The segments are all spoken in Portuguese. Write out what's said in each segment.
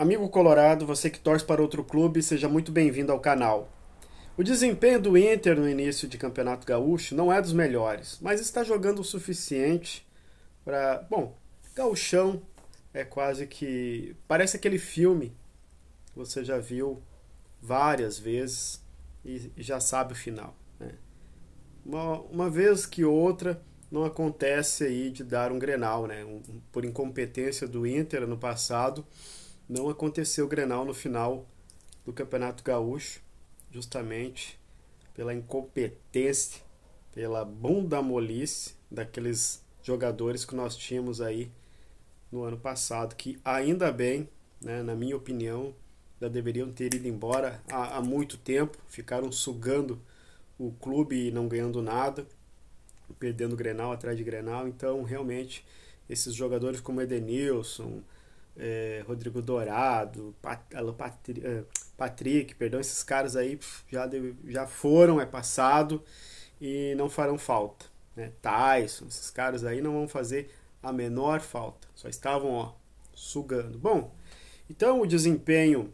Amigo colorado, você que torce para outro clube, seja muito bem-vindo ao canal. O desempenho do Inter no início de Campeonato Gaúcho não é dos melhores, mas está jogando o suficiente para. Bom, gauchão é quase que. Parece aquele filme que você já viu várias vezes e já sabe o final. Né? Uma, uma vez que outra não acontece aí de dar um grenal, né? Um, por incompetência do Inter no passado não aconteceu o Grenal no final do Campeonato Gaúcho, justamente pela incompetência, pela bunda molice daqueles jogadores que nós tínhamos aí no ano passado, que ainda bem, né, na minha opinião, já deveriam ter ido embora há, há muito tempo, ficaram sugando o clube e não ganhando nada, perdendo Grenal atrás de Grenal, então realmente esses jogadores como Edenilson, é, Rodrigo Dourado, Pat, Patri, é, Patrick, perdão, esses caras aí já, já foram, é passado e não farão falta. Né? Tyson, esses caras aí não vão fazer a menor falta. Só estavam ó, sugando. Bom, então o desempenho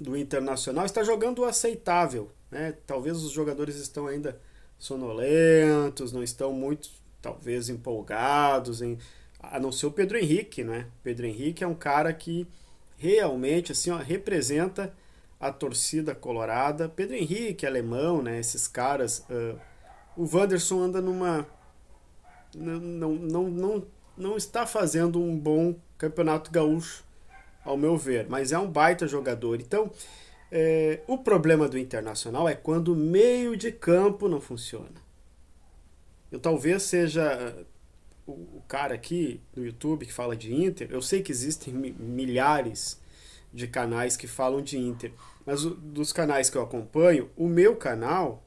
do Internacional está jogando aceitável. Né? Talvez os jogadores estão ainda sonolentos, não estão muito, talvez, empolgados em a não ser o Pedro Henrique, né? Pedro Henrique é um cara que realmente assim, ó, representa a torcida colorada. Pedro Henrique, alemão, né? Esses caras. Uh, o Wanderson anda numa. Não, não, não, não, não está fazendo um bom campeonato gaúcho, ao meu ver, mas é um baita jogador. Então, é, o problema do internacional é quando o meio de campo não funciona. Eu talvez seja o, cara aqui do YouTube que fala de Inter, eu sei que existem milhares de canais que falam de Inter, mas o, dos canais que eu acompanho, o meu canal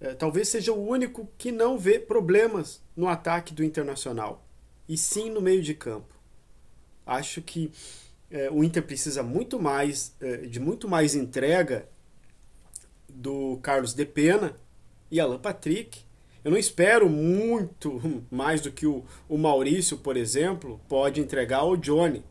é, talvez seja o único que não vê problemas no ataque do Internacional, e sim no meio de campo. Acho que é, o Inter precisa muito mais é, de muito mais entrega do Carlos De Pena e Alan Patrick eu não espero muito mais do que o, o Maurício, por exemplo, pode entregar ao Johnny.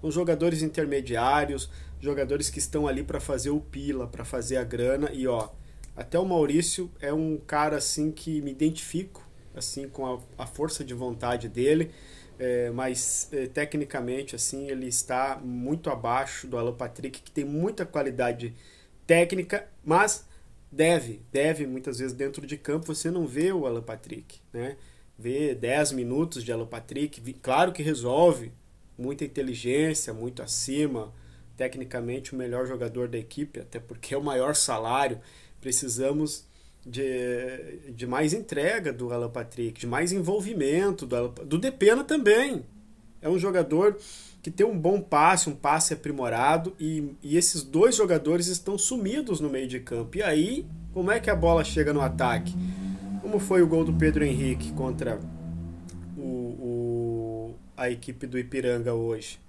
São jogadores intermediários, jogadores que estão ali para fazer o pila, para fazer a grana. E ó, até o Maurício é um cara assim que me identifico assim com a, a força de vontade dele. É, mas é, tecnicamente assim ele está muito abaixo do Alan Patrick, que tem muita qualidade técnica, mas deve, deve muitas vezes dentro de campo você não vê o Alan Patrick, né? Vê 10 minutos de Alan Patrick, claro que resolve, muita inteligência, muito acima, tecnicamente o melhor jogador da equipe, até porque é o maior salário. Precisamos de, de mais entrega do Alan Patrick, de mais envolvimento do, Alan, do Depena também é um jogador que tem um bom passe, um passe aprimorado, e, e esses dois jogadores estão sumidos no meio de campo. E aí, como é que a bola chega no ataque? Como foi o gol do Pedro Henrique contra o, o a equipe do Ipiranga hoje?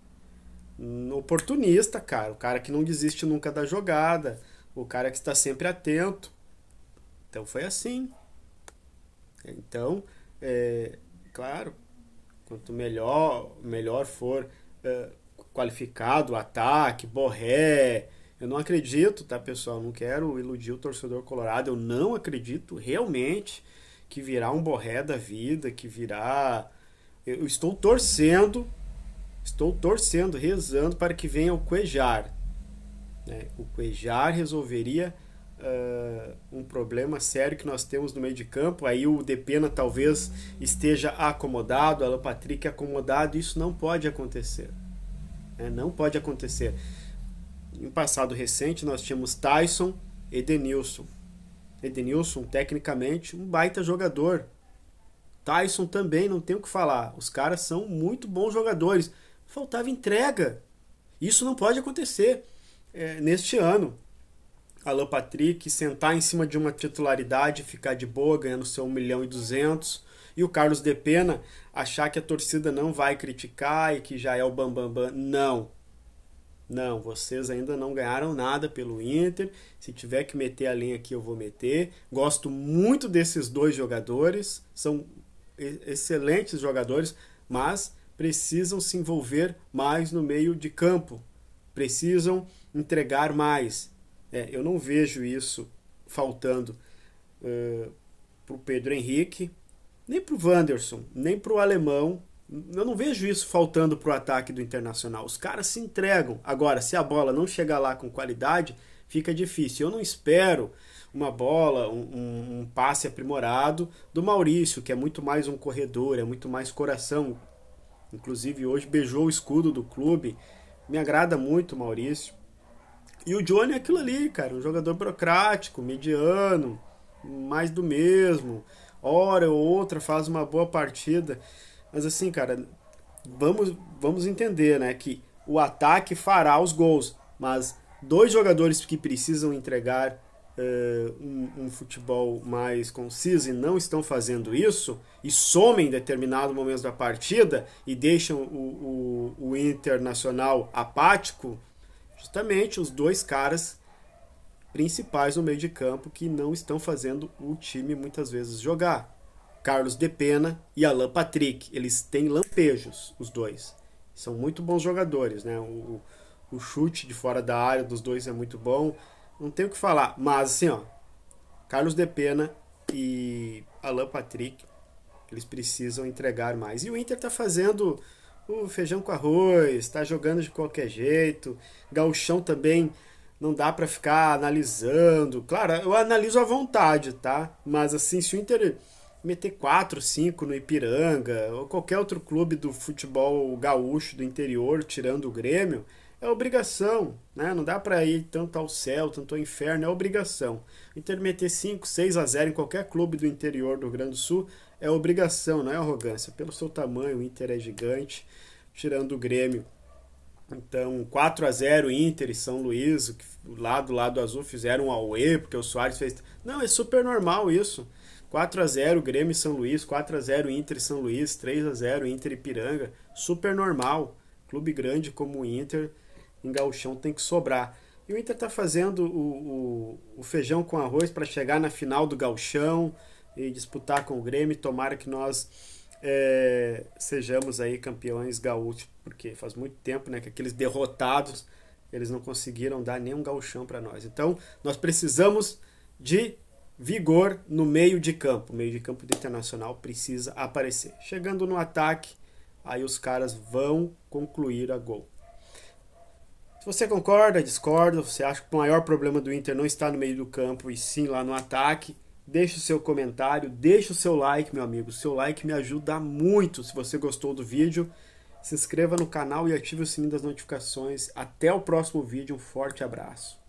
oportunista, cara. O cara que não desiste nunca da jogada. O cara que está sempre atento. Então foi assim. Então, é, claro, quanto melhor, melhor for uh, qualificado o ataque, borré. Eu não acredito, tá, pessoal? Não quero iludir o torcedor colorado. Eu não acredito realmente que virá um borré da vida, que virá. Eu estou torcendo, estou torcendo, rezando para que venha o Cuejar. Né? O Cuejar resolveria uh, um problema sério que nós temos no meio de campo. Aí o Depena talvez esteja acomodado, Alan Patrick é acomodado. Isso não pode acontecer. É, não pode acontecer. Em passado recente, nós tínhamos Tyson, Edenilson. Edenilson, tecnicamente, um baita jogador. Tyson também, não tem o que falar. Os caras são muito bons jogadores. Faltava entrega. Isso não pode acontecer é, neste ano. Alan Patrick sentar em cima de uma titularidade, ficar de boa, ganhando seu 1 milhão e 200. E o Carlos De Pena achar que a torcida não vai criticar e que já é o bambambam. Bam, bam. Não. Não, vocês ainda não ganharam nada pelo Inter. Se tiver que meter a linha aqui, eu vou meter. Gosto muito desses dois jogadores. São excelentes jogadores, mas precisam se envolver mais no meio de campo. Precisam entregar mais. É, eu não vejo isso faltando uh, é, para o Pedro Henrique, nem para o Wanderson, nem para o Alemão. Eu não vejo isso faltando para o ataque do Internacional. Os caras se entregam. Agora, se a bola não chegar lá com qualidade, fica difícil. Eu não espero uma bola, um, um, passe aprimorado do Maurício, que é muito mais um corredor, é muito mais coração. Inclusive, hoje beijou o escudo do clube. Me agrada muito o Maurício. E o Johnny é aquilo ali, cara, um jogador burocrático, mediano, mais do mesmo. Hora ou outra faz uma boa partida. Mas assim, cara, vamos, vamos entender, né, que o ataque fará os gols, mas dois jogadores que precisam entregar uh, um, um, futebol mais conciso e não estão fazendo isso, e somem em determinado momento da partida e deixam o, o, o internacional apático, Justamente os dois caras principais no meio de campo que não estão fazendo o time muitas vezes jogar. Carlos Depena e Alan Patrick. Eles têm lampejos, os dois. São muito bons jogadores, né? O, o chute de fora da área dos dois é muito bom. Não tem o que falar. Mas assim, ó. Carlos Depena e Alan Patrick, eles precisam entregar mais. E o Inter tá fazendo o feijão com arroz, tá jogando de qualquer jeito. Galchão também não dá para ficar analisando. Claro, eu analiso à vontade, tá? Mas assim, se o Inter meter 4, 5 no Ipiranga ou qualquer outro clube do futebol gaúcho do interior, tirando o Grêmio, é obrigação, né? Não dá para ir tanto ao céu, tanto ao inferno, é obrigação. O Inter meter 5, 6 a 0 em qualquer clube do interior do Rio Grande do Sul é obrigação, não é arrogância. Pelo seu tamanho, o Inter é gigante, tirando o Grêmio. Então, 4 a 0 Inter e São Luís, que lá do lado azul fizeram um auê, porque o Soares fez. Não, é super normal isso. 4 a 0 Grêmio e São Luís, 4 a 0 Inter e São Luís, 3 a 0 Inter e Piranga, super normal. Clube grande como o Inter, em gauchão tem que sobrar. E o Inter está fazendo o, o, o, feijão com arroz para chegar na final do gauchão, e disputar com o Grêmio. Tomara que nós é, sejamos aí campeões gaúchos, porque faz muito tempo né, que aqueles derrotados eles não conseguiram dar nenhum gauchão para nós. Então, nós precisamos de vigor no meio de campo. O meio de campo do Internacional precisa aparecer. Chegando no ataque, aí os caras vão concluir a gol. Se você concorda, discorda, você acha que o maior problema do Inter não está no meio do campo e sim lá no ataque, deixe o seu comentário, deixe o seu like, meu amigo. O seu like me ajuda muito. Se você gostou do vídeo, se inscreva no canal e ative o sininho das notificações. Até o próximo vídeo, um forte abraço.